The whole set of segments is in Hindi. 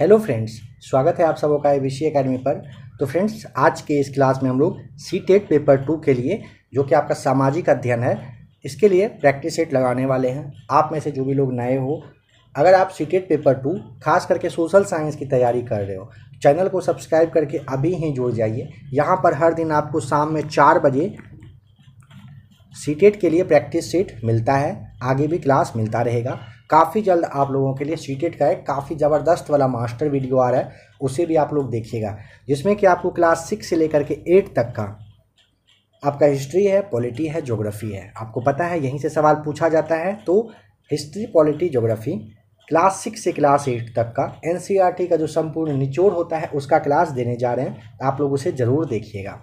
हेलो फ्रेंड्स स्वागत है आप सबों का बी एकेडमी पर तो फ्रेंड्स आज के इस क्लास में हम लोग C TET e paper two के लिए जो कि आपका सामाजिक अध्ययन है इसके लिए प्रैक्टिस सेट लगाने वाले हैं आप में से जो भी लोग नए हो अगर आप C TET e paper two खास करके सोशल साइंस की तैयारी कर रहे हो चैनल को सब्सक्राइब करके अभी ही जुड़ जाइए यहाँ पर हर दिन आपको शाम में चार बजे सी टेट e के लिए प्रैक्टिस सेट मिलता है आगे भी क्लास मिलता रहेगा काफ़ी जल्द आप लोगों के लिए सीटेट का एक काफ़ी ज़बरदस्त वाला मास्टर वीडियो आ रहा है उसे भी आप लोग देखिएगा जिसमें कि आपको क्लास सिक्स से लेकर के एट तक का आपका हिस्ट्री है पॉलिटी है जोग्राफ़ी है आपको पता है यहीं से सवाल पूछा जाता है तो history polity geography class six से क्लास एट तक का एन का जो संपूर्ण निचोड़ होता है उसका क्लास देने जा रहे हैं आप लोग उसे ज़रूर देखिएगा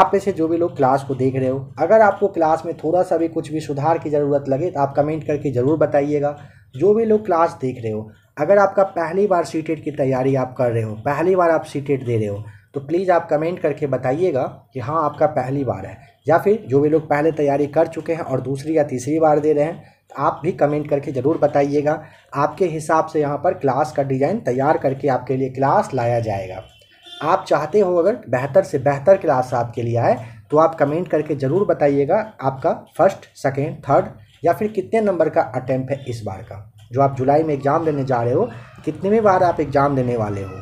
आप में से जो भी लोग क्लास को देख रहे हो अगर आपको क्लास में थोड़ा सा भी कुछ भी सुधार की ज़रूरत लगे तो आप कमेंट करके ज़रूर बताइएगा जो भी लोग क्लास देख रहे हो अगर आपका पहली बार सी e की तैयारी आप कर रहे हो पहली बार आप सी e दे रहे हो तो प्लीज़ आप कमेंट करके बताइएगा कि हाँ आपका पहली बार है या फिर जो भी लोग पहले तैयारी कर चुके हैं और दूसरी या तीसरी बार दे रहे हैं तो आप भी कमेंट करके ज़रूर बताइएगा आपके हिसाब से यहाँ पर क्लास का डिज़ाइन तैयार करके आपके लिए क्लास लाया जाएगा आप चाहते हो अगर बेहतर से बेहतर क्लास आपके लिए आए तो आप कमेंट करके ज़रूर बताइएगा आपका फर्स्ट सेकेंड थर्ड या फिर कितने नंबर का अटैम्प है इस बार का जो आप जुलाई में एग्ज़ाम देने जा रहे हो कितने बार आप एग्ज़ाम देने वाले हो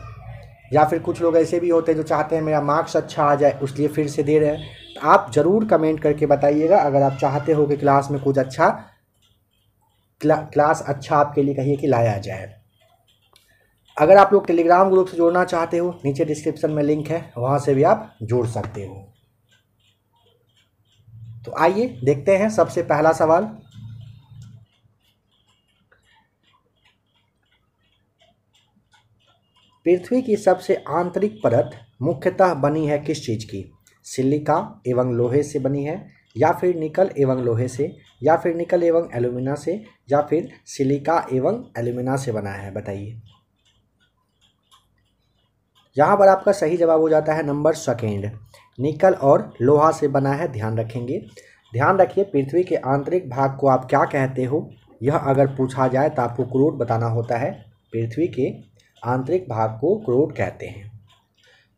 या फिर कुछ लोग ऐसे भी होते हैं जो चाहते हैं मेरा मार्क्स अच्छा आ जाए उसलिए फिर से दे रहे हैं तो आप ज़रूर कमेंट करके बताइएगा अगर आप चाहते हो कि क्लास में कुछ अच्छा क्ला, क्लास अच्छा आपके लिए कहिए कि लाया जाए अगर आप लोग टेलीग्राम ग्रुप से जोड़ना चाहते हो नीचे डिस्क्रिप्शन में लिंक है वहाँ से भी आप जोड़ सकते हो तो आइए देखते हैं सबसे पहला सवाल पृथ्वी की सबसे आंतरिक परत मुख्यतः बनी है किस चीज़ की सिलिका एवं लोहे से बनी है या फिर निकल एवं लोहे से या फिर निकल एवं एलुमिना से या फिर सिलिका एवं एल्यूमिना से बना है बताइए यहाँ पर आपका सही जवाब हो जाता है नंबर सेकेंड निकल और लोहा से बना है ध्यान रखेंगे ध्यान रखिए पृथ्वी के आंतरिक भाग को आप क्या कहते हो यह अगर पूछा जाए तो आपको क्रोड बताना होता है पृथ्वी के आंतरिक भाग को क्रोड कहते हैं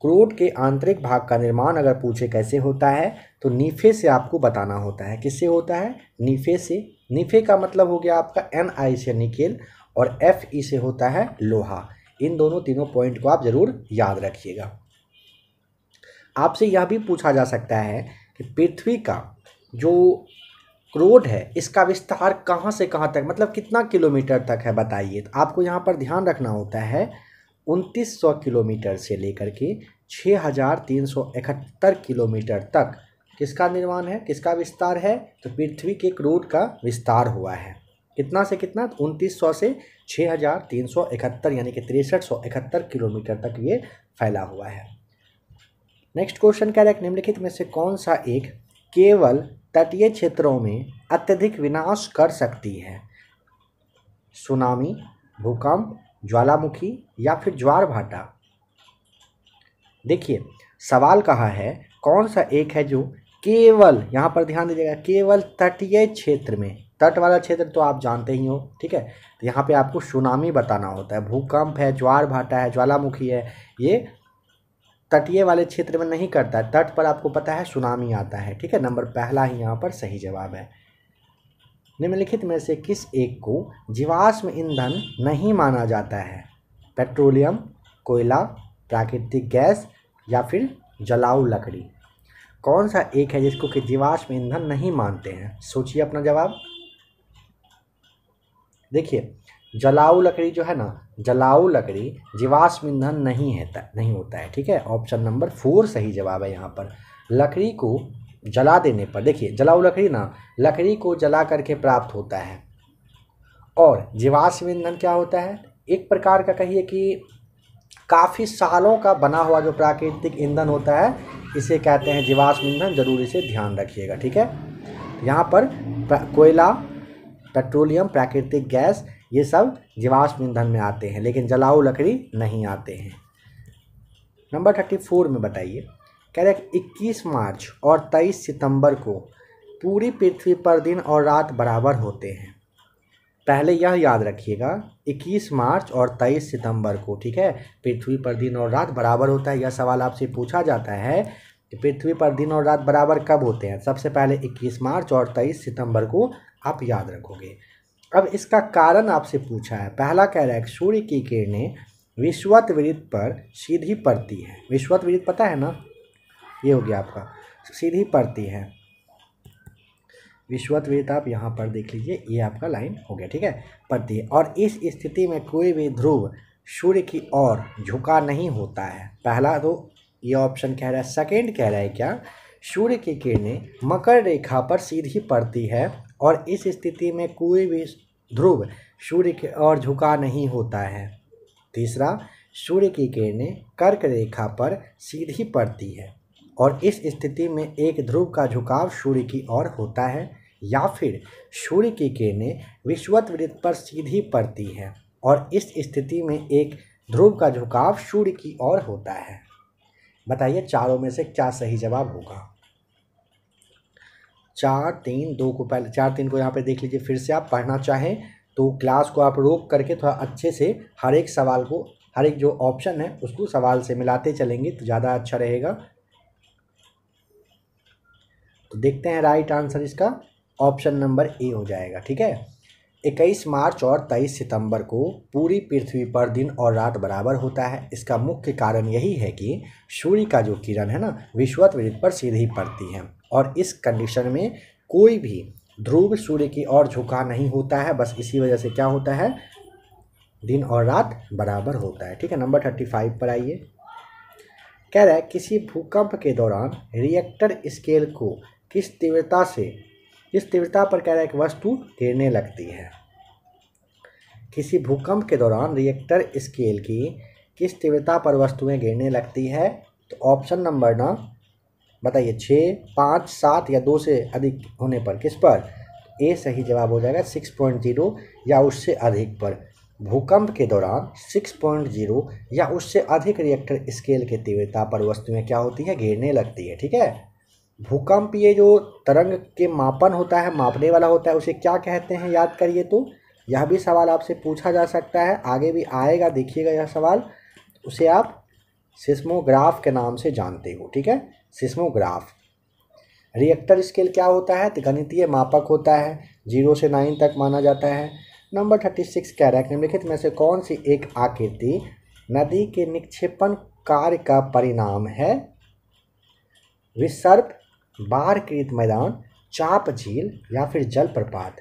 क्रोड के आंतरिक भाग का निर्माण अगर पूछे कैसे होता है तो नीफे से आपको बताना होता है किससे होता है नीफे से नीफे का मतलब हो गया आपका एन आई से निकेल और एफ ई से होता है लोहा इन दोनों तीनों पॉइंट को आप ज़रूर याद रखिएगा आपसे यह भी पूछा जा सकता है कि पृथ्वी का जो क्रोड है इसका विस्तार कहाँ से कहाँ तक मतलब कितना किलोमीटर तक है बताइए तो आपको यहाँ पर ध्यान रखना होता है 2900 किलोमीटर से लेकर के 6371 किलोमीटर तक किसका निर्माण है किसका विस्तार है तो पृथ्वी के क्रोड का विस्तार हुआ है कितना से कितना उनतीस सौ से छः हज़ार तीन सौ इकहत्तर यानी कि तिरसठ सौ इकहत्तर किलोमीटर तक ये फैला हुआ है नेक्स्ट क्वेश्चन कह रहा है निम्नलिखित में से कौन सा एक केवल तटीय क्षेत्रों में अत्यधिक विनाश कर सकती है सुनामी भूकंप ज्वालामुखी या फिर ज्वार भाटा देखिए सवाल कहा है कौन सा एक है जो केवल यहाँ पर ध्यान दीजिएगा केवल तटीय क्षेत्र में तट वाला क्षेत्र तो आप जानते ही हो ठीक है तो यहाँ पे आपको सुनामी बताना होता है भूकंप है ज्वार भाटा है ज्वालामुखी है ये तटीय वाले क्षेत्र में नहीं करता है तट पर आपको पता है सुनामी आता है ठीक है नंबर पहला ही यहाँ पर सही जवाब है निम्नलिखित में से किस एक को जीवाश्म ईंधन नहीं माना जाता है पेट्रोलियम कोयला प्राकृतिक गैस या फिर जलाऊ लकड़ी कौन सा एक है जिसको कि जीवाश्म ईंधन नहीं मानते हैं सोचिए अपना जवाब देखिए जलाऊ लकड़ी जो है ना जलाऊ लकड़ी जीवाश्म ईंधन नहीं है नहीं होता है ठीक है ऑप्शन नंबर फोर सही जवाब है यहाँ पर लकड़ी को जला देने पर देखिए जलाऊ लकड़ी ना लकड़ी को जला करके प्राप्त होता है और जीवाश्म ईंधन क्या होता है एक प्रकार का कहिए कि काफ़ी सालों का बना हुआ जो प्राकृतिक ईंधन होता है इसे कहते हैं जीवाश्म ईंधन जरूर इसे ध्यान रखिएगा ठीक है तो यहाँ पर कोयला पेट्रोलियम प्राकृतिक गैस ये सब जीवाश्म ईंधन में आते हैं लेकिन जलाऊ लकड़ी नहीं आते हैं नंबर थर्टी फोर में बताइए कह रहे इक्कीस मार्च और तेईस सितंबर को पूरी पृथ्वी पर दिन और रात बराबर होते हैं पहले यह याद रखिएगा 21 मार्च और 23 सितंबर को ठीक है पृथ्वी पर दिन और रात बराबर होता है यह सवाल आपसे पूछा जाता है कि पृथ्वी पर दिन और रात बराबर कब होते हैं सबसे पहले 21 मार्च और 23 सितंबर को आप याद रखोगे अब इसका कारण आपसे पूछा है पहला कह रहा है सूर्य की किरणें विश्वत वृत्त पर सीधी पड़ती हैं विश्वत वृत्त पता है ना ये हो गया आपका सीधी पड़ती है विश्वत्वीयता आप यहाँ पर देख लीजिए ये आपका लाइन हो गया ठीक है प्रति और इस स्थिति में कोई भी ध्रुव सूर्य की ओर झुका नहीं होता है पहला तो ये ऑप्शन कह रहा है सेकेंड कह रहा है क्या सूर्य की किरणें मकर रेखा पर सीधी पड़ती है और इस स्थिति में कोई भी ध्रुव सूर्य की ओर झुका नहीं होता है तीसरा सूर्य की किरणें कर्क रेखा पर सीधी पड़ती है और इस स्थिति में एक ध्रुव का झुकाव सूर्य की ओर होता है या फिर सूर्य की किरणें विश्वत वृत्त पर सीधी पड़ती हैं और इस स्थिति में एक ध्रुव का झुकाव सूर्य की ओर होता है बताइए चारों में से क्या सही जवाब होगा चार तीन दो को पहले चार तीन को यहाँ पे देख लीजिए फिर से आप पढ़ना चाहें तो क्लास को आप रोक करके थोड़ा अच्छे से हर एक सवाल को हर एक जो ऑप्शन है उसको सवाल से मिलाते चलेंगे तो ज़्यादा अच्छा रहेगा तो देखते हैं राइट आंसर इसका ऑप्शन नंबर ए हो जाएगा ठीक है इक्कीस मार्च और तेईस सितंबर को पूरी पृथ्वी पर दिन और रात बराबर होता है इसका मुख्य कारण यही है कि सूर्य का जो किरण है ना विद्युत पर सीधी पड़ती है और इस कंडीशन में कोई भी ध्रुव सूर्य की ओर झुका नहीं होता है बस इसी वजह से क्या होता है दिन और रात बराबर होता है ठीक है नंबर थर्टी फाइव पर आइए कह रहा है किसी भूकंप के दौरान रिएक्टर स्केल को किस तीव्रता से इस तीव्रता पर कह रहा है कि वस्तु गिरने लगती है किसी भूकंप के दौरान रिएक्टर स्केल की किस तीव्रता पर वस्तुएं गिरने लगती है तो ऑप्शन नंबर ना बताइए छः पाँच सात या दो से अधिक होने पर किस पर ए सही जवाब हो जाएगा सिक्स पॉइंट जीरो या उससे अधिक पर भूकंप के दौरान सिक्स पॉइंट ज़ीरो या उससे अधिक रिएक्टर स्केल के तीव्रता पर वस्तुएं क्या होती हैं घेरने लगती है ठीक है भूकंपीय जो तरंग के मापन होता है मापने वाला होता है उसे क्या कहते हैं याद करिए तो यह भी सवाल आपसे पूछा जा सकता है आगे भी आएगा देखिएगा यह सवाल उसे आप सिस्मोग्राफ के नाम से जानते हो ठीक है सिस्मोग्राफ रिएक्टर स्केल क्या होता है तो गणितीय मापक होता है जीरो से नाइन तक माना जाता है नंबर थर्टी सिक्स कह रहा है निम्नलिखित में से कौन सी एक आकृति नदी के निक्षेपण कार्य का परिणाम है विसर्प बारकृत मैदान चाप झील या फिर जलप्रपात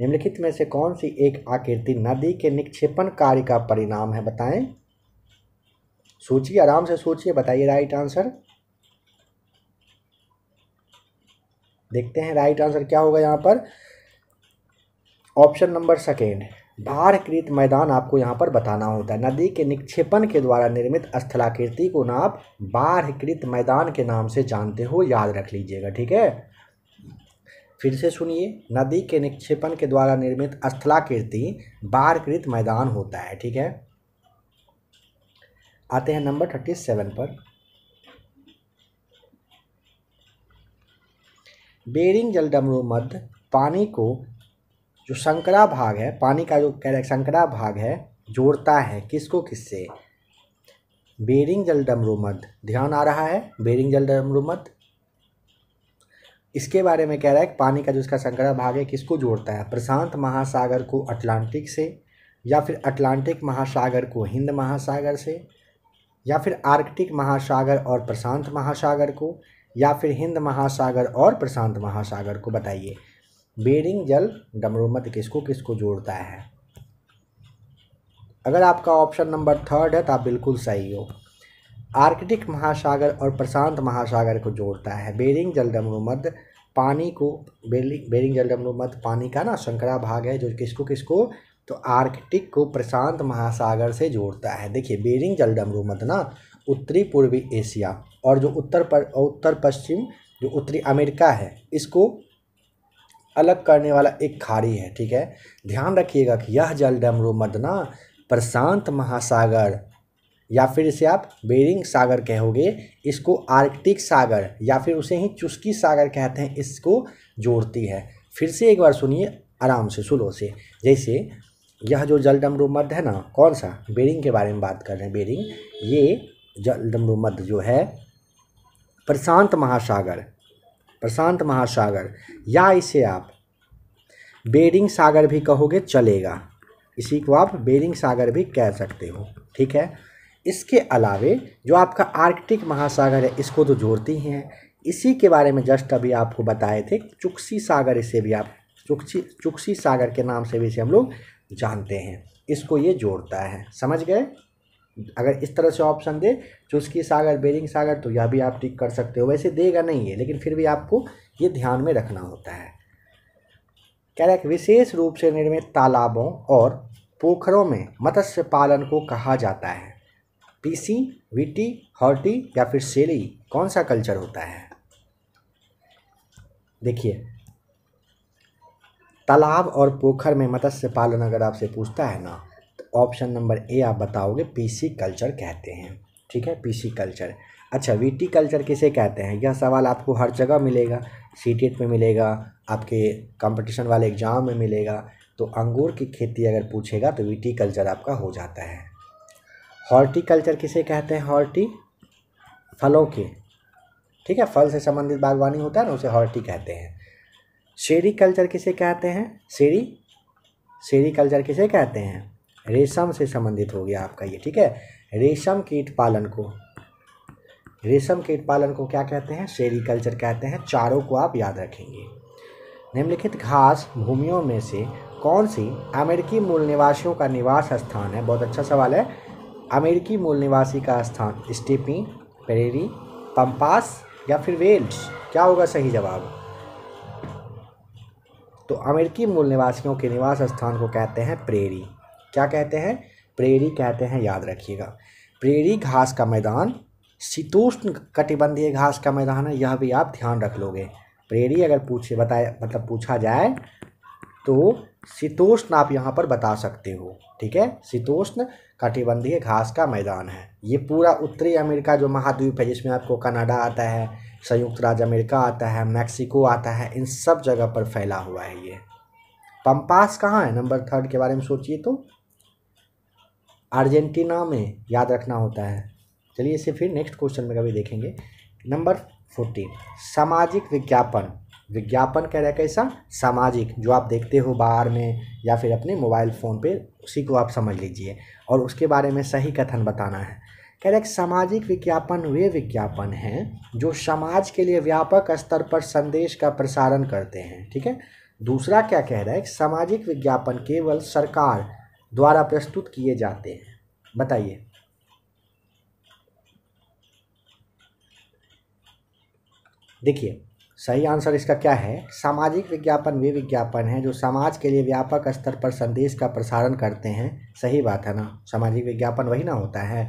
निम्नलिखित में से कौन सी एक आकृति नदी के निक्षेपण कार्य का परिणाम है बताएं सोचिए आराम से सोचिए बताइए राइट आंसर देखते हैं राइट आंसर क्या होगा यहाँ पर ऑप्शन नंबर सेकेंड भारकृत मैदान आपको यहाँ पर बताना होता है नदी के निक्षेपण के द्वारा निर्मित स्थलाकृति को आप बाढ़कृत मैदान के नाम से जानते हो याद रख लीजिएगा ठीक है फिर से सुनिए नदी के निक्षेपण के द्वारा निर्मित स्थलाकृति बाढ़कृत मैदान होता है ठीक है आते हैं नंबर थर्टी सेवन पर बेरिंग जलडमरू मध्य पानी को जो संकरा भाग है पानी का जो कह संकरा भाग है जोड़ता है किसको किससे बेरिंग जल डमरुमध ध्यान आ रहा है बेरिंग जल डमरुमध इसके बारे में कह रहा है कि पानी का जो इसका संकरा भाग है किसको जोड़ता है प्रशांत महासागर को अटलांटिक से या फिर अटलांटिक महासागर को हिंद महासागर से या फिर आर्कटिक महासागर और प्रशांत महासागर को या फिर हिंद महासागर और प्रशांत महासागर को बताइए बेरिंग जल डमरूमत किसको किसको जोड़ता है अगर आपका ऑप्शन नंबर थर्ड है तो आप बिल्कुल सही हो आर्कटिक महासागर और प्रशांत महासागर को जोड़ता है बेरिंग जल डमरूमध पानी को बेरिंग बेरिंग जल डमरूमध पानी का ना संकरा भाग है जो किसको किसको तो आर्कटिक को प्रशांत महासागर से जोड़ता है देखिए बेरिंग जल डमरूमत ना उत्तरी पूर्वी एशिया और जो उत्तर पर उत्तर पश्चिम जो उत्तरी अमेरिका है इसको अलग करने वाला एक खाड़ी है ठीक है ध्यान रखिएगा कि यह जल डमरू मदना प्रशांत महासागर या फिर इसे आप बेरिंग सागर कहोगे इसको आर्कटिक सागर या फिर उसे ही चुस्की सागर कहते हैं इसको जोड़ती है फिर से एक बार सुनिए आराम से सुलो से जैसे यह जो जल डमरू मध्य है ना कौन सा बेरिंग के बारे में बात कर रहे हैं बेरिंग ये जल डमरू मध्य जो है प्रशांत महासागर प्रशांत महासागर या इसे आप बेरिंग सागर भी कहोगे चलेगा इसी को आप बेरिंग सागर भी कह सकते हो ठीक है इसके अलावे जो आपका आर्कटिक महासागर है इसको तो जोड़ती हैं इसी के बारे में जस्ट अभी आपको बताए थे चुकसी सागर इसे भी आप चुकसी चुकसी सागर के नाम से भी इसे हम लोग जानते हैं इसको ये जोड़ता है समझ गए अगर इस तरह से ऑप्शन दे चुस्की सागर बेरिंग सागर तो यह भी आप टिक कर सकते हो वैसे देगा नहीं है लेकिन फिर भी आपको ये ध्यान में रखना होता है कह विशेष रूप से निर्मित तालाबों और पोखरों में मत्स्य पालन को कहा जाता है पीसी विटी हॉर्टी या फिर सेली कौन सा कल्चर होता है देखिए तालाब और पोखर में मत्स्य पालन अगर आपसे पूछता है ना ऑप्शन नंबर ए आप बताओगे पीसी कल्चर कहते हैं ठीक है पीसी कल्चर अच्छा वीटी कल्चर किसे कहते हैं यह सवाल आपको हर जगह मिलेगा सी में मिलेगा आपके कंपटीशन वाले एग्ज़ाम में मिलेगा तो अंगूर की खेती अगर पूछेगा तो वीटी कल्चर आपका हो जाता है हॉर्टिकल्चर किसे कहते हैं हॉर्टी फलों के ठीक है फल से संबंधित बागवानी होता है ना उसे हॉर्टी कहते हैं शेरी कल्चर किसे कहते हैं शेरी शेरी कल्चर किसे कहते हैं रेशम से संबंधित हो गया आपका ये ठीक है रेशम कीट पालन को रेशम कीट पालन को क्या कहते हैं सेरिकल्चर कहते हैं चारों को आप याद रखेंगे निम्नलिखित घास भूमियों में से कौन सी अमेरिकी मूल निवासियों का निवास स्थान है बहुत अच्छा सवाल है अमेरिकी मूल निवासी का स्थान स्टेपी पेरेरी पंपास या फिर वेल्स क्या होगा सही जवाब तो अमेरिकी मूल निवासियों के निवास स्थान को कहते हैं प्रेरी क्या कहते हैं प्रेरी कहते हैं याद रखिएगा प्रेरी घास का मैदान शीतोष्ण कटिबंधीय घास का मैदान है यह भी आप ध्यान रख लोगे प्रेरी अगर पूछे बताए मतलब पूछा जाए तो शीतोष्ण आप यहाँ पर बता सकते हो ठीक है शीतोष्ण कटिबंधीय घास का मैदान है ये पूरा उत्तरी अमेरिका जो महाद्वीप है जिसमें आपको कनाडा आता है संयुक्त राज्य अमेरिका आता है मैक्सिको आता है इन सब जगह पर फैला हुआ है ये पम्पास कहाँ है नंबर थर्ड के बारे में सोचिए तो अर्जेंटीना में याद रखना होता है चलिए इसे फिर नेक्स्ट क्वेश्चन में कभी देखेंगे नंबर फोर्टीन सामाजिक विज्ञापन विज्ञापन कह रहा है कैसा सामाजिक जो आप देखते हो बाहर में या फिर अपने मोबाइल फ़ोन पे उसी को आप समझ लीजिए और उसके बारे में सही कथन बताना है कह रहे सामाजिक विज्ञापन वे विज्ञापन हैं जो समाज के लिए व्यापक स्तर पर संदेश का प्रसारण करते हैं ठीक है दूसरा क्या कह रहा है सामाजिक विज्ञापन केवल सरकार द्वारा प्रस्तुत किए जाते हैं बताइए देखिए सही आंसर इसका क्या है सामाजिक विज्ञापन वे विज्ञापन हैं जो समाज के लिए व्यापक स्तर पर संदेश का प्रसारण करते हैं सही बात है ना सामाजिक विज्ञापन वही ना होता है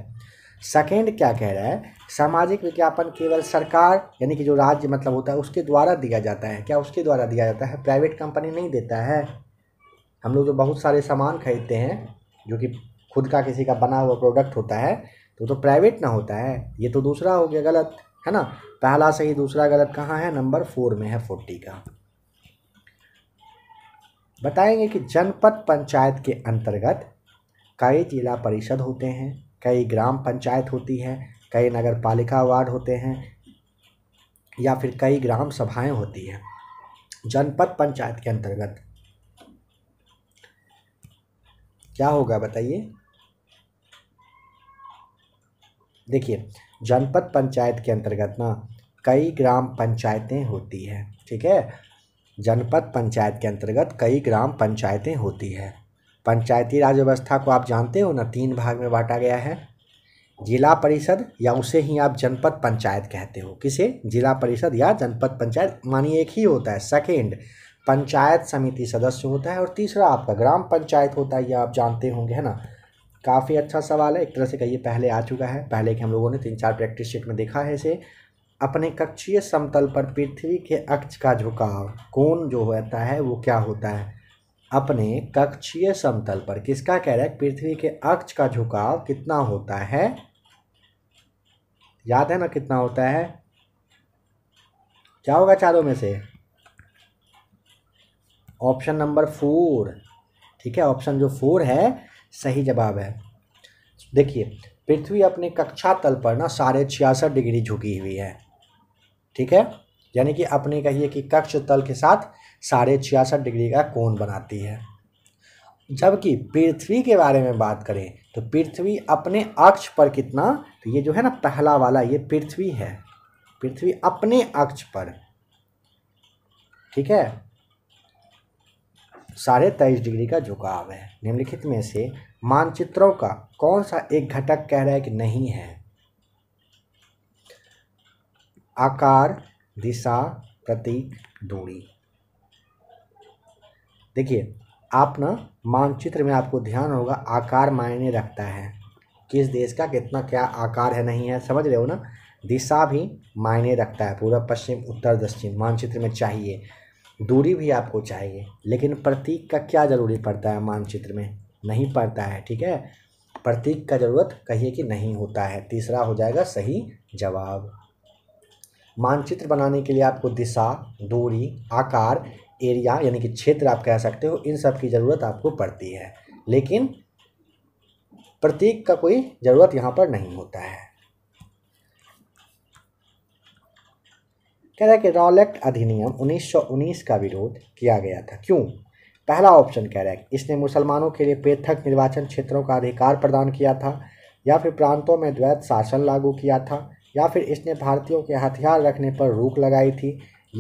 सेकेंड क्या कह रहा है सामाजिक विज्ञापन केवल सरकार यानी कि जो राज्य मतलब होता है उसके द्वारा दिया जाता है क्या उसके द्वारा दिया जाता है प्राइवेट कंपनी नहीं देता है हम लोग जो बहुत सारे सामान खरीदते हैं जो कि खुद का किसी का बना हुआ प्रोडक्ट होता है तो तो प्राइवेट ना होता है ये तो दूसरा हो गया गलत है ना पहला सही दूसरा गलत कहाँ है नंबर फोर में है फोर्टी का बताएंगे कि जनपद पंचायत के अंतर्गत कई जिला परिषद होते हैं कई ग्राम पंचायत होती है कई नगर पालिका वार्ड होते हैं या फिर कई ग्राम सभाएं होती हैं जनपद पंचायत के अंतर्गत क्या होगा बताइए देखिए जनपद पंचायत के अंतर्गत ना कई ग्राम पंचायतें होती हैं ठीक है जनपद पंचायत के अंतर्गत कई ग्राम पंचायतें होती हैं पंचायती राज व्यवस्था को आप जानते हो ना तीन भाग में बांटा गया है जिला परिषद या उसे ही आप जनपद पंचायत कहते हो किसे जिला परिषद या जनपद पंचायत मानिए एक ही होता है सेकेंड पंचायत समिति सदस्य होता है और तीसरा आपका ग्राम पंचायत होता है यह आप जानते होंगे है ना काफ़ी अच्छा सवाल है एक तरह से कहिए पहले आ चुका है पहले के हम लोगों ने तीन चार प्रैक्टिस शीट में देखा है इसे अपने कक्षीय समतल पर पृथ्वी के अक्ष का झुकाव कौन जो होता है वो क्या होता है अपने कक्षीय समतल पर किसका कह रहा है पृथ्वी के अक्ष का झुकाव कितना होता है याद है ना कितना होता है क्या होगा चारों में से ऑप्शन नंबर फोर ठीक है ऑप्शन जो फोर है सही जवाब है देखिए पृथ्वी अपने कक्षा तल पर ना साढ़े छियासठ डिग्री झुकी हुई है ठीक है यानी कि अपने कहिए कि कक्ष तल के साथ साढ़े छियासठ डिग्री का कोण बनाती है जबकि पृथ्वी के बारे में बात करें तो पृथ्वी अपने अक्ष पर कितना तो ये जो है ना पहला वाला ये पृथ्वी है पृथ्वी अपने अक्ष पर ठीक है साढ़े तेईस डिग्री का झुकाव है निम्नलिखित में से मानचित्रों का कौन सा एक घटक कह रहा है कि नहीं है आकार दिशा प्रतीक दूरी देखिए आप ना मानचित्र में आपको ध्यान होगा आकार मायने रखता है किस देश का कितना क्या आकार है नहीं है समझ रहे हो ना दिशा भी मायने रखता है पूरा पश्चिम उत्तर दक्षिण मानचित्र में चाहिए दूरी भी आपको चाहिए लेकिन प्रतीक का क्या ज़रूरी पड़ता है मानचित्र में नहीं पड़ता है ठीक है प्रतीक का ज़रूरत कहिए कि नहीं होता है तीसरा हो जाएगा सही जवाब मानचित्र बनाने के लिए आपको दिशा दूरी आकार एरिया यानी कि क्षेत्र आप कह सकते हो इन सब की ज़रूरत आपको पड़ती है लेकिन प्रतीक का कोई ज़रूरत यहाँ पर नहीं होता है कह रहा है कि रॉल एक्ट अधिनियम 1919 का विरोध किया गया था क्यों पहला ऑप्शन कह रहा है इसने मुसलमानों के लिए पृथक निर्वाचन क्षेत्रों का अधिकार प्रदान किया था या फिर प्रांतों में द्वैत शासन लागू किया था या फिर इसने भारतीयों के हथियार रखने पर रोक लगाई थी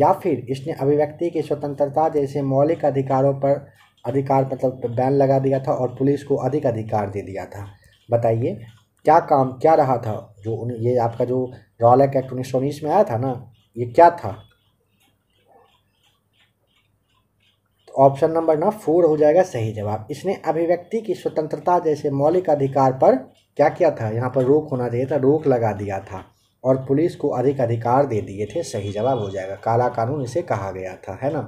या फिर इसने अभिव्यक्ति की स्वतंत्रता जैसे मौलिक अधिकारों पर अधिकार मतलब बैन लगा दिया था और पुलिस को अधिक अधिकार दे दिया था बताइए क्या काम क्या रहा था जो ये आपका जो रॉल एक्ट उन्नीस में आया था ना ये क्या था ऑप्शन तो नंबर ना फोर हो जाएगा सही जवाब इसने अभिव्यक्ति की स्वतंत्रता जैसे मौलिक अधिकार पर क्या किया था यहाँ पर रोक होना चाहिए था रोक लगा दिया था और पुलिस को अधिक अधिकार दे दिए थे सही जवाब हो जाएगा काला कानून इसे कहा गया था है ना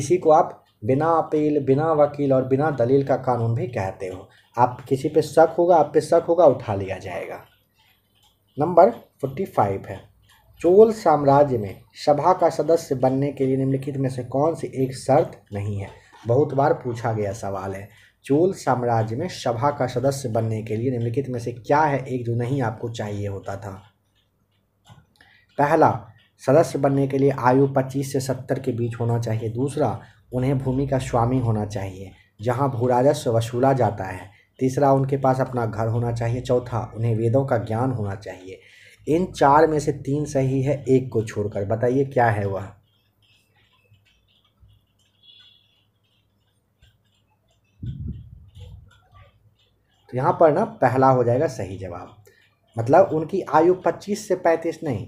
इसी को आप बिना अपील बिना वकील और बिना दलील का कानून भी कहते हो आप किसी पे शक होगा आप पे शक होगा उठा लिया जाएगा नंबर फोर्टी फाइव है चोल साम्राज्य में सभा का सदस्य बनने के लिए निम्नलिखित में से कौन सी एक शर्त नहीं है बहुत बार पूछा गया सवाल है चोल साम्राज्य में सभा का सदस्य बनने के लिए निम्नलिखित में से क्या है एक जो नहीं आपको चाहिए होता था पहला सदस्य बनने के लिए आयु 25 से 70 के बीच होना चाहिए दूसरा उन्हें भूमि का स्वामी होना चाहिए जहां राजस्व वसूला जाता है तीसरा उनके पास अपना घर होना चाहिए चौथा उन्हें वेदों का ज्ञान होना चाहिए इन चार में से तीन सही है एक को छोड़कर बताइए क्या है वह तो यहाँ पर ना पहला हो जाएगा सही जवाब मतलब उनकी आयु 25 से 35 नहीं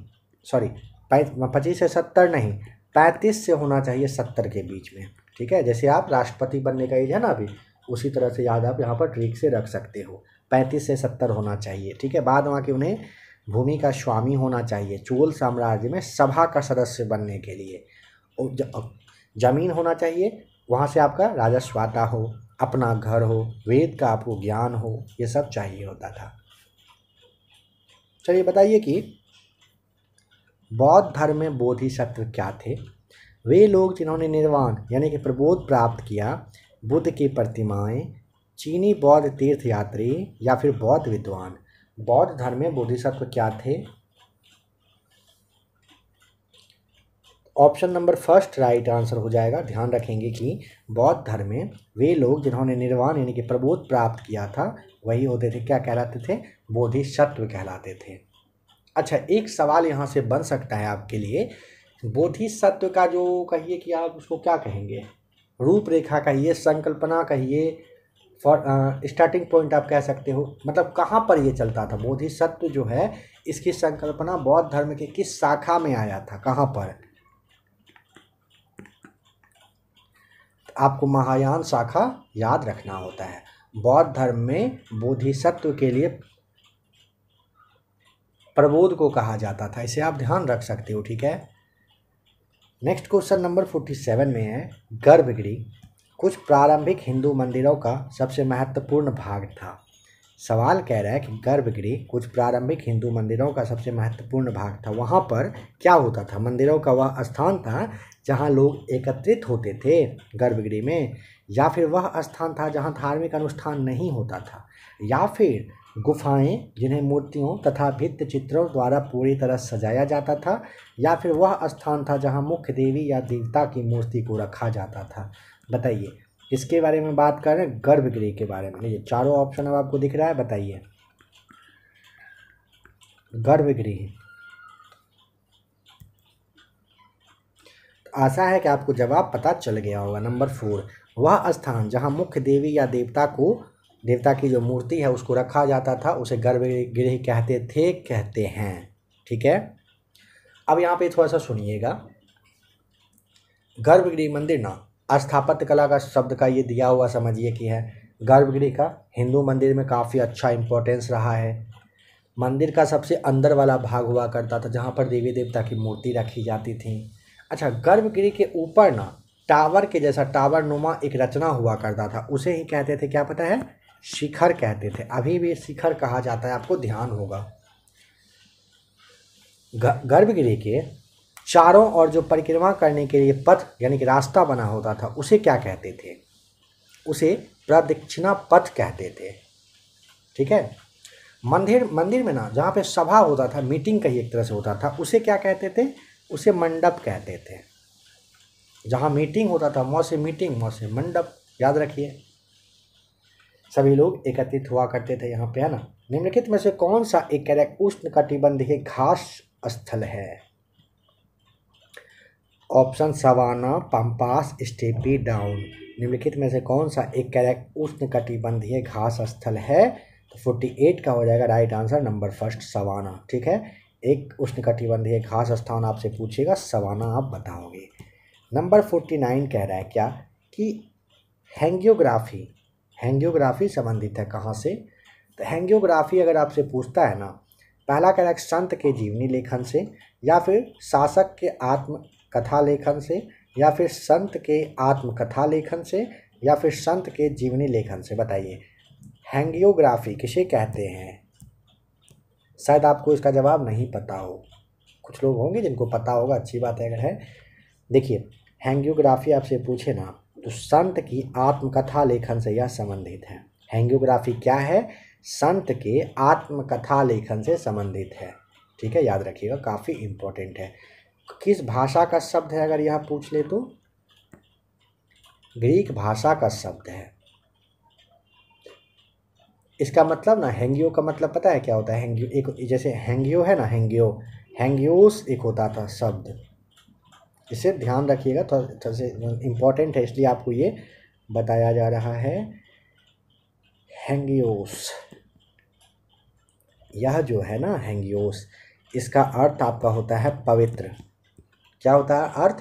सॉरी पच्चीस से 70 नहीं 35 से होना चाहिए 70 के बीच में ठीक है जैसे आप राष्ट्रपति बनने का एज है ना अभी उसी तरह से याद आप यहाँ पर ट्रिक से रख सकते हो 35 से 70 होना चाहिए ठीक है बाद वहाँ के उन्हें भूमि का स्वामी होना चाहिए चोल साम्राज्य में सभा का सदस्य बनने के लिए जमीन होना चाहिए वहाँ से आपका राजस्वाता हो अपना घर हो वेद का आपको ज्ञान हो ये सब चाहिए होता था चलिए बताइए कि बौद्ध धर्म में बोधि सत्व क्या थे वे लोग जिन्होंने निर्वाण यानी कि प्रबोध प्राप्त किया बुद्ध की प्रतिमाएं चीनी बौद्ध तीर्थयात्री या फिर बौद्ध विद्वान बौद्ध धर्म में बोधिसत्व क्या थे option number first right answer हो जाएगा ध्यान रखेंगे कि बौद्ध धर्म में वे लोग जिन्होंने निर्वाण यानी कि प्रबोध प्राप्त किया था वही होते थे क्या कहलाते थे बोधिसत्व कहलाते थे अच्छा एक सवाल यहाँ से बन सकता है आपके लिए बोधिसत्व का जो कहिए कि आप उसको क्या कहेंगे रूपरेखा कहिए संकल्पना कहिए फॉर स्टार्टिंग पॉइंट आप कह सकते हो मतलब कहाँ पर ये चलता था बोधिसत्व जो है इसकी संकल्पना बौद्ध धर्म के किस शाखा में आया था कहाँ पर आपको महायान शाखा याद रखना होता है बौद्ध धर्म में बोधिसत्व के लिए प्रबोध को कहा जाता था इसे आप ध्यान रख सकते हो ठीक है next question number forty seven में है गर्भगृह कुछ प्रारंभिक हिंदू मंदिरों का सबसे महत्वपूर्ण भाग था सवाल कह रहा है कि गर्भगृह कुछ प्रारंभिक हिंदू मंदिरों का सबसे महत्वपूर्ण भाग था वहाँ पर क्या होता था मंदिरों का वह स्थान था जहाँ लोग एकत्रित होते थे गर्भगृह में या फिर वह स्थान था जहाँ धार्मिक अनुष्ठान नहीं होता था या फिर गुफाएं जिन्हें मूर्तियों तथा भित्त चित्रों द्वारा पूरी तरह सजाया जाता था या फिर वह स्थान था जहाँ मुख्य देवी या देवता की मूर्ति को रखा जाता था बताइए इसके बारे में बात कर रहे हैं गर्भगृह के बारे में ये चारों ऑप्शन अब आपको दिख रहा है बताइए गर्भगृह आशा है कि आपको जवाब पता चल गया होगा नंबर फोर वह स्थान जहां मुख्य देवी या देवता को देवता की जो मूर्ति है उसको रखा जाता था उसे गर्भगृह कहते थे कहते हैं ठीक है अब यहाँ पे थोड़ा सा सुनिएगा गर्भगृह मंदिर ना स्थापत्य कला का शब्द का ये दिया हुआ समझिए कि है गर्भगृह का हिंदू मंदिर में काफ़ी अच्छा इम्पोर्टेंस रहा है मंदिर का सबसे अंदर वाला भाग हुआ करता था जहाँ पर देवी देवता की मूर्ति रखी जाती थी अच्छा गर्भगृह के ऊपर ना टावर के जैसा टावर नुमा एक रचना हुआ करता था उसे ही कहते थे क्या पता है शिखर कहते थे अभी भी शिखर कहा जाता है आपको ध्यान होगा गर्भगृह के चारों और जो परिक्रमा करने के लिए पथ यानी कि रास्ता बना होता था उसे क्या कहते थे उसे प्रदक्षिणा पथ कहते थे ठीक है मंदिर मंदिर में ना जहाँ पे सभा होता था मीटिंग का ही एक तरह से होता था उसे क्या कहते थे उसे मंडप कहते थे जहाँ मीटिंग होता था मौ से मीटिंग मौ से मंडप याद रखिए सभी लोग एकत्रित हुआ करते थे यहाँ पे है ना निम्नलिखित में से कौन सा एक उष्ण कटिबंधीय घास स्थल है option savanna pampas steppe down निम्नलिखित में से कौन सा एक कैरेक्ट उष्ण कटिबंधीय घास स्थल है तो फोर्टी एट का हो जाएगा right answer number first savanna ठीक है एक उष्ण कटिबंधीय घास स्थान आपसे पूछेगा सवाना आप बताओगे नंबर फोर्टी नाइन कह रहा है क्या कि हैंगियोग्राफी हैंगियोग्राफी संबंधित है कहाँ से तो हैंगियोग्राफी अगर आपसे पूछता है ना पहला कह रहा है संत के जीवनी लेखन से या फिर शासक के आत्म कथा लेखन से या फिर संत के आत्मकथा लेखन से या फिर संत के जीवनी लेखन से बताइए हैंगियोग्राफी किसे कहते हैं शायद आपको इसका जवाब नहीं पता हो कुछ लोग होंगे जिनको पता होगा अच्छी बात है अगर है देखिए हैंगियोग्राफी आपसे पूछे ना तो संत की आत्मकथा लेखन से यह संबंधित है हैंगियोग्राफी क्या है संत के आत्मकथा लेखन से संबंधित है ठीक है याद रखिएगा काफ़ी इम्पोर्टेंट है किस भाषा का शब्द है अगर यह पूछ ले तो ग्रीक भाषा का शब्द है इसका मतलब ना हैंगियो का मतलब पता है क्या होता है हैंगियो एक जैसे हैंगियो है ना हैंगियो हैंगियोस एक होता था शब्द इसे ध्यान रखिएगा थोड़ा थोड़ा से इम्पॉर्टेंट है इसलिए आपको ये बताया जा रहा है हैंगियोस यह जो है ना हैंगियोस इसका अर्थ आपका होता है पवित्र क्या होता है अर्थ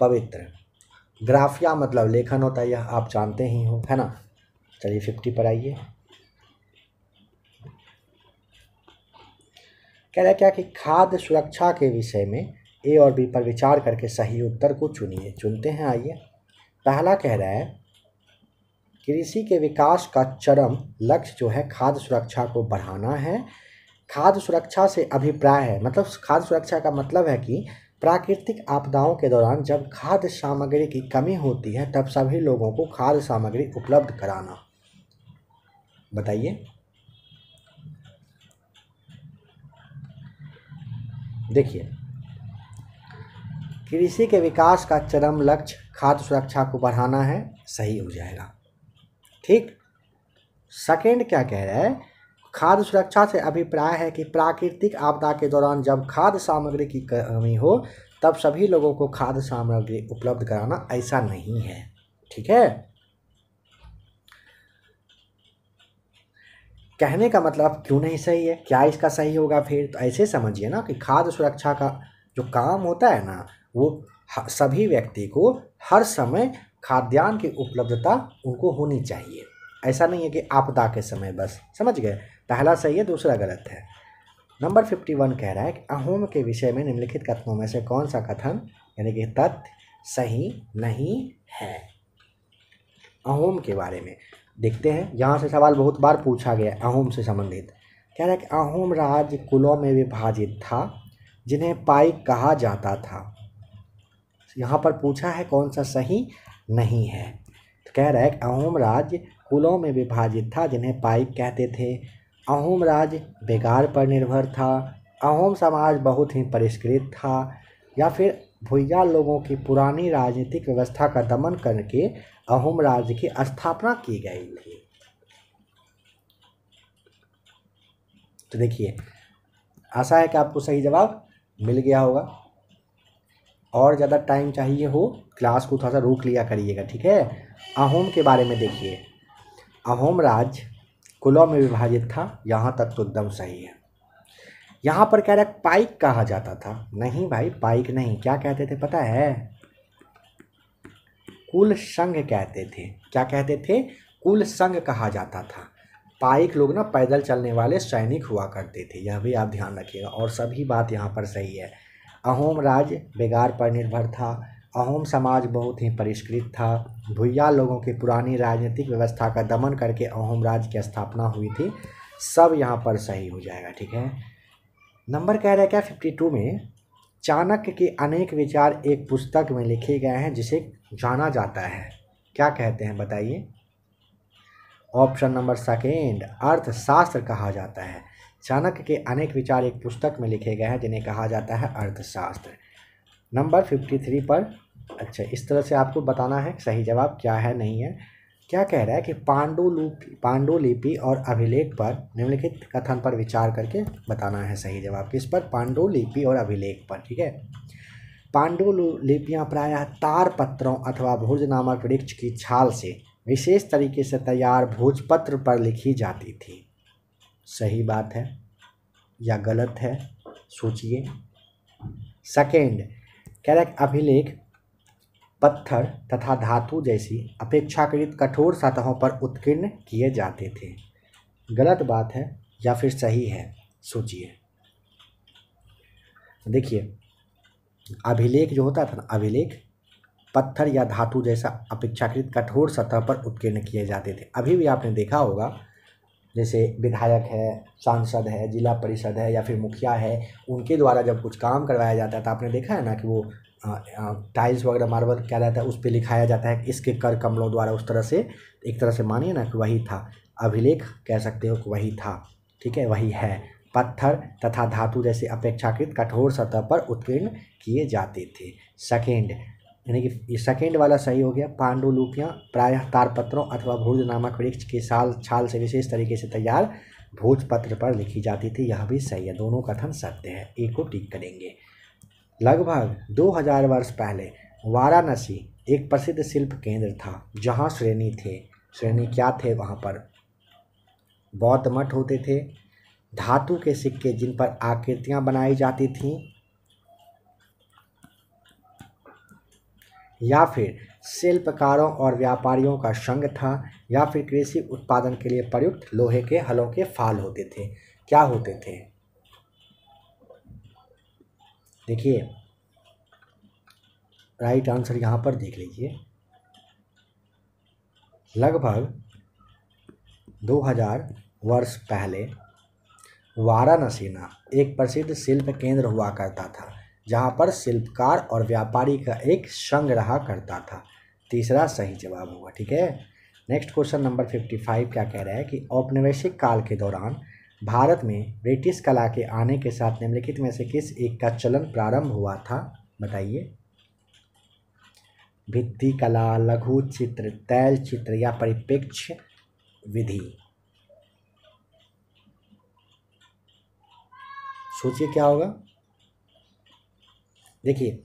पवित्र ग्राफिया मतलब लेखन होता है यह आप जानते ही हो है ना चलिए फिफ्टी पर आइए कह रहा है क्या कि खाद्य सुरक्षा के विषय में ए और बी पर विचार करके सही उत्तर को चुनिए चुनते हैं आइए पहला कह रहा है कृषि के विकास का चरम लक्ष्य जो है खाद्य सुरक्षा को बढ़ाना है खाद्य सुरक्षा से अभिप्राय है मतलब खाद्य सुरक्षा का मतलब है कि प्राकृतिक आपदाओं के दौरान जब खाद्य सामग्री की कमी होती है तब सभी लोगों को खाद्य सामग्री उपलब्ध कराना बताइए देखिए कृषि के विकास का चरम लक्ष्य खाद्य सुरक्षा को बढ़ाना है सही हो जाएगा ठीक सेकेंड क्या कह रहा है खाद्य सुरक्षा से अभिप्राय है कि प्राकृतिक आपदा के दौरान जब खाद्य सामग्री की कमी हो तब सभी लोगों को खाद्य सामग्री उपलब्ध कराना ऐसा नहीं है ठीक है कहने का मतलब क्यों नहीं सही है क्या इसका सही होगा फिर तो ऐसे समझिए ना कि खाद्य सुरक्षा का जो काम होता है ना वो सभी व्यक्ति को हर समय खाद्यान्न की उपलब्धता उनको होनी चाहिए ऐसा नहीं है कि आपदा के समय बस समझ गए पहला सही है दूसरा गलत है नंबर फिफ्टी वन कह रहा है कि अहोम के विषय में निम्नलिखित कथनों में से कौन सा कथन यानी कि तथ्य सही नहीं है अहोम के बारे में देखते हैं यहाँ से सवाल बहुत बार पूछा गया अहोम से संबंधित कह रहा है कि अहोम राज्य कुलों में विभाजित था जिन्हें पाइक कहा जाता था यहाँ पर पूछा है कौन सा सही नहीं है तो कह रहा है कि अहोम राज्य कुलों में विभाजित था जिन्हें पाइक कहते थे अहोम राज्य बेकार पर निर्भर था अहोम समाज बहुत ही परिष्कृत था या फिर भुइया लोगों की पुरानी राजनीतिक व्यवस्था का दमन करके अहोम राज्य की स्थापना की गई थी तो देखिए आशा है कि आपको सही जवाब मिल गया होगा और ज़्यादा टाइम चाहिए हो क्लास को थोड़ा सा रोक लिया करिएगा ठीक है अहोम के बारे में देखिए अहोम राज्य कुलों में विभाजित था यहाँ तक तो एकदम सही है यहाँ पर कह रहे पाइक कहा जाता था नहीं भाई पाइक नहीं क्या कहते थे पता है कुल संघ कहते थे क्या कहते थे कुल संघ कहा जाता था पाइक लोग ना पैदल चलने वाले सैनिक हुआ करते थे यह भी आप ध्यान रखिएगा और सभी बात यहाँ पर सही है अहोम राज बेगार पर निर्भर था अहोम समाज बहुत ही परिष्कृत था भुया लोगों की पुरानी राजनीतिक व्यवस्था का दमन करके अहोम राज्य की स्थापना हुई थी सब यहाँ पर सही हो जाएगा ठीक है नंबर कह रहे क्या फिफ्टी टू में चाणक्य के अनेक विचार एक पुस्तक में लिखे गए हैं जिसे जाना जाता है क्या कहते हैं बताइए ऑप्शन नंबर सेकेंड अर्थशास्त्र कहा जाता है चाणक्य के अनेक विचार एक पुस्तक में लिखे गए हैं जिन्हें कहा जाता है अर्थशास्त्र नंबर फिफ्टी थ्री पर अच्छा इस तरह से आपको बताना है सही जवाब क्या है नहीं है क्या कह रहा है कि पांडुलिपि पांडुलिपि और अभिलेख पर निम्नलिखित कथन पर विचार करके बताना है सही जवाब किस पर पांडुलिपि और अभिलेख पर ठीक है पांडुलिपियाँ प्रायः तार पत्रों अथवा भोज नामक वृक्ष की छाल से विशेष तरीके से तैयार भोजपत्र पर लिखी जाती थी सही बात है या गलत है सोचिए सेकेंड कह रहा है अभिलेख पत्थर तथा धातु जैसी अपेक्षाकृत कठोर सतहों पर उत्कीर्ण किए जाते थे गलत बात है या फिर सही है सोचिए देखिए अभिलेख जो होता था ना अभिलेख पत्थर या धातु जैसा अपेक्षाकृत कठोर सतह पर उत्कीर्ण किए जाते थे अभी भी आपने देखा होगा जैसे विधायक है सांसद है जिला परिषद है या फिर मुखिया है उनके द्वारा जब कुछ काम करवाया जाता है तो आपने देखा है ना कि वो टाइल्स वगैरह मार्बल क्या जाता है उस पर लिखाया जाता है इसके कर कमलों द्वारा उस तरह से एक तरह से मानिए ना कि वही था अभिलेख कह सकते हो कि वही था ठीक है वही है पत्थर तथा धातु जैसे अपेक्षाकृत कठोर सतह पर उत्कीर्ण किए जाते थे सेकेंड यानी कि सेकेंड वाला सही हो गया पांडुलिपियाँ प्रायः तारपत्रों अथवा भोज नामक वृक्ष के साल छाल से विशेष तरीके से तैयार भोजपत्र पर लिखी जाती थी यह भी सही है दोनों कथन सत्य है एक को टिक करेंगे लगभग 2000 वर्ष पहले वाराणसी एक प्रसिद्ध शिल्प केंद्र था जहाँ श्रेणी थे श्रेणी क्या थे वहाँ पर बौद्ध मठ होते थे धातु के सिक्के जिन पर आकृतियाँ बनाई जाती थीं या फिर शिल्पकारों और व्यापारियों का संघ था या फिर कृषि उत्पादन के लिए प्रयुक्त लोहे के हलों के फाल होते थे क्या होते थे देखिए राइट आंसर यहाँ पर देख लीजिए लगभग 2000 वर्ष पहले वाराणसी ना एक प्रसिद्ध शिल्प केंद्र हुआ करता था जहाँ पर शिल्पकार और व्यापारी का एक संघ रहा करता था तीसरा सही जवाब होगा ठीक है next question number fifty five क्या कह रहा है कि औपनिवेशिक काल के दौरान भारत में ब्रिटिश कला के आने के साथ निम्नलिखित में से किस एक का चलन प्रारंभ हुआ था बताइए भित्ति कला लघु चित्र तैल चित्र या परिप्रेक्ष्य विधि सोचिए क्या होगा देखिए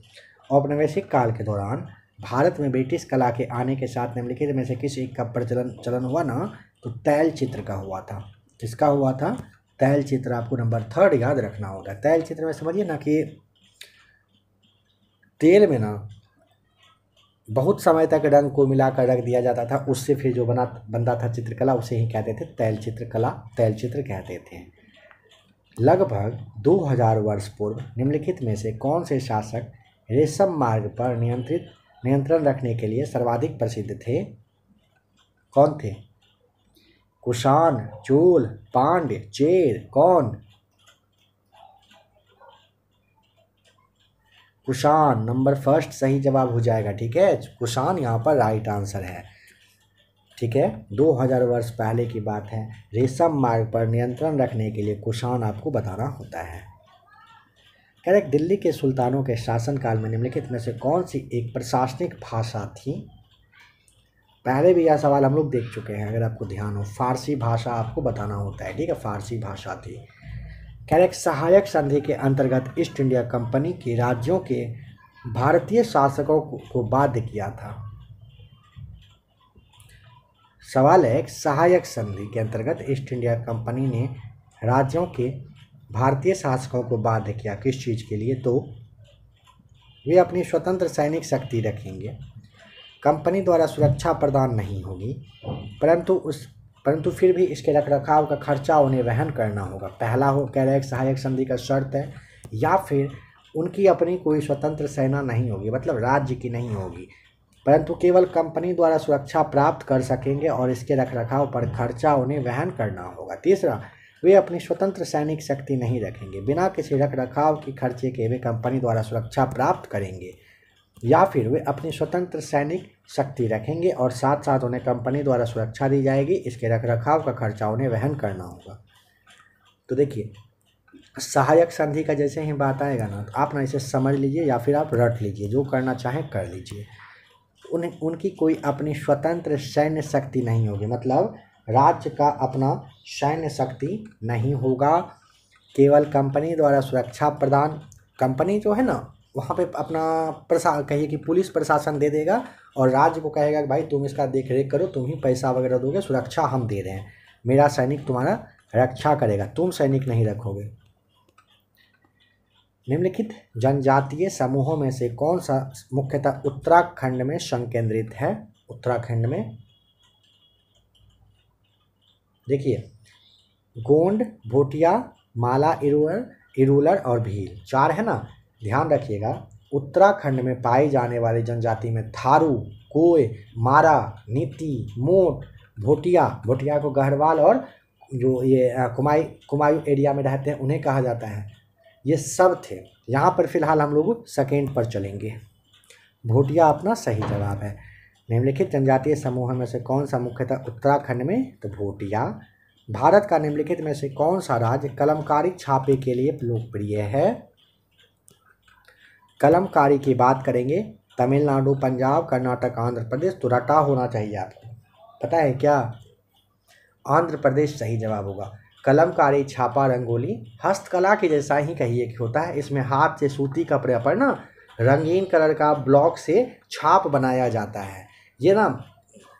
औपनिवेशिक काल के दौरान भारत में ब्रिटिश कला के आने के साथ निम्नलिखित में से किस एक का प्रचलन चलन हुआ ना तो तैल चित्र का हुआ था किसका हुआ था तैल चित्र आपको नंबर थर्ड याद रखना होगा तैल चित्र में समझिए ना कि तेल में ना बहुत समय तक रंग को मिलाकर रख दिया जाता था उससे फिर जो बना बनता था चित्रकला उसे ही कहते थे तैल चित्रकला तैल चित्र कहते थे लगभग 2000 वर्ष पूर्व निम्नलिखित में से कौन से शासक रेशम मार्ग पर नियंत्रित नियंत्रण रखने के लिए सर्वाधिक प्रसिद्ध थे कौन थे कुषाण चोल पांड्य चेर कौन कुषाण नंबर फर्स्ट सही जवाब हो जाएगा ठीक है कुषाण यहाँ पर राइट आंसर है ठीक है 2000 वर्ष पहले की बात है रेशम मार्ग पर नियंत्रण रखने के लिए कुषाण आपको बताना होता है करेक्ट दिल्ली के सुल्तानों के शासनकाल में निम्नलिखित में से कौन सी एक प्रशासनिक भाषा थी पहले भी यह सवाल हम लोग देख चुके हैं अगर आपको ध्यान हो फारसी भाषा आपको बताना होता है ठीक है फारसी भाषा थी करेक्ट सहायक संधि के अंतर्गत ईस्ट इंडिया कंपनी के राज्यों के भारतीय शासकों को बाध्य किया था सवाल है सहायक संधि के अंतर्गत ईस्ट इंडिया कंपनी ने राज्यों के भारतीय शासकों को बाध्य किया किस चीज़ के लिए तो वे अपनी स्वतंत्र सैनिक शक्ति रखेंगे कंपनी द्वारा सुरक्षा प्रदान नहीं होगी परंतु उस परंतु फिर भी इसके रखरखाव का खर्चा उन्हें वहन करना होगा पहला हो कह रहे सहायक संधि का शर्त है या फिर उनकी अपनी कोई स्वतंत्र सेना नहीं होगी मतलब राज्य की नहीं होगी परंतु केवल कंपनी द्वारा सुरक्षा प्राप्त कर सकेंगे और इसके रखरखाव पर खर्चा उन्हें वहन करना होगा तीसरा वे अपनी स्वतंत्र सैनिक शक्ति नहीं रखेंगे बिना किसी रख रखाव के खर्चे के वे कंपनी द्वारा सुरक्षा प्राप्त करेंगे या फिर वे अपनी स्वतंत्र सैनिक शक्ति रखेंगे और साथ साथ उन्हें कंपनी द्वारा सुरक्षा दी जाएगी इसके रख रखाव का खर्चा उन्हें वहन करना होगा तो देखिए सहायक संधि का जैसे ही बात आएगा ना तो आप ना इसे समझ लीजिए या फिर आप रट लीजिए जो करना चाहें कर लीजिए उन उनकी कोई अपनी स्वतंत्र सैन्य शक्ति नहीं होगी मतलब राज्य का अपना सैन्य शक्ति नहीं होगा केवल कंपनी द्वारा सुरक्षा प्रदान कंपनी जो है ना वहाँ पे अपना प्रशा कहिए कि पुलिस प्रशासन दे देगा और राज्य को कहेगा कि भाई तुम इसका देख रेख करो तुम ही पैसा वगैरह दोगे सुरक्षा हम दे रहे हैं मेरा सैनिक तुम्हारा रक्षा करेगा तुम सैनिक नहीं रखोगे निम्नलिखित जनजातीय समूहों में से कौन सा मुख्यतः उत्तराखंड में संकेंद्रित है उत्तराखंड में देखिए गोंड भोटिया माला इरूलर इरुलर और भील चार है ना ध्यान रखिएगा उत्तराखंड में पाई जाने वाली जनजाति में थारू कोय मारा नीति मोट भोटिया भोटिया को गहरवाल और जो ये कुमाई कुमायूं एरिया में रहते हैं उन्हें कहा जाता है ये सब थे यहाँ पर फिलहाल हम लोग सेकेंड पर चलेंगे भोटिया अपना सही जवाब है निम्नलिखित जनजातीय समूह में से कौन सा मुख्यतः उत्तराखंड में तो भोटिया भारत का निम्नलिखित में से कौन सा राज्य कलमकारी छापे के लिए लोकप्रिय है कलमकारी की बात करेंगे तमिलनाडु पंजाब कर्नाटक आंध्र प्रदेश तो रटा होना चाहिए आपको पता है क्या आंध्र प्रदेश सही जवाब होगा कलमकारी छापा रंगोली हस्तकला के जैसा ही कहिए कि होता है इसमें हाथ से सूती कपड़े पर ना रंगीन कलर का ब्लॉक से छाप बनाया जाता है ये ना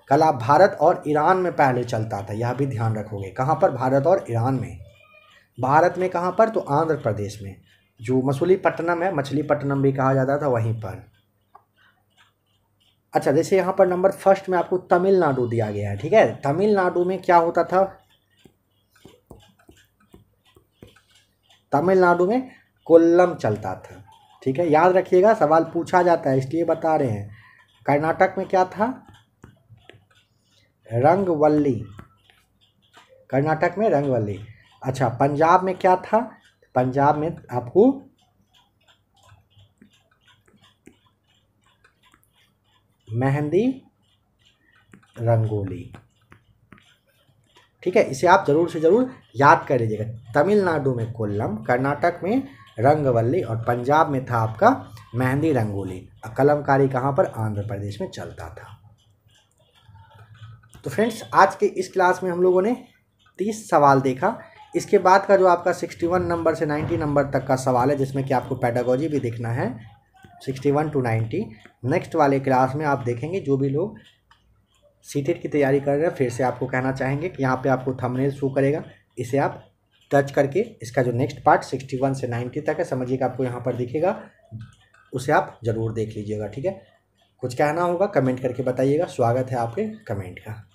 कला भारत और ईरान में पहले चलता था यह भी ध्यान रखोगे कहाँ पर भारत और ईरान में भारत में कहाँ पर तो आंध्र प्रदेश में जो मसूलीपट्टनम है मछलीपट्टनम भी कहा जाता था वहीं पर अच्छा जैसे यहाँ पर नंबर फर्स्ट में आपको तमिलनाडु दिया गया है ठीक है तमिलनाडु में क्या होता था तमिलनाडु में कोल्लम चलता था ठीक है याद रखिएगा सवाल पूछा जाता है इसलिए बता रहे हैं कर्नाटक में क्या था रंगवल्ली कर्नाटक में रंगवल्ली अच्छा पंजाब में क्या था पंजाब में आपको मेहंदी रंगोली ठीक है इसे आप ज़रूर से ज़रूर याद कर लीजिएगा तमिलनाडु में कोल्लम कर्नाटक में रंगवल्ली और पंजाब में था आपका मेहंदी रंगोली कलमकारी कहाँ पर आंध्र प्रदेश में चलता था तो फ्रेंड्स आज के इस क्लास में हम लोगों ने तीस सवाल देखा इसके बाद का जो आपका सिक्सटी वन नंबर से नाइन्टी नंबर तक का सवाल है जिसमें कि आपको पैडागोजी भी देखना है sixty one to ninety next वाले क्लास में आप देखेंगे जो भी लोग सी की तैयारी कर रहे हैं फिर से आपको कहना चाहेंगे कि यहाँ पे आपको थंबनेल शो करेगा इसे आप टच करके इसका जो नेक्स्ट पार्ट सिक्सटी वन से नाइन्टी तक है समझिए आपको यहाँ पर दिखेगा उसे आप ज़रूर देख लीजिएगा ठीक है कुछ कहना होगा कमेंट करके बताइएगा स्वागत है आपके कमेंट का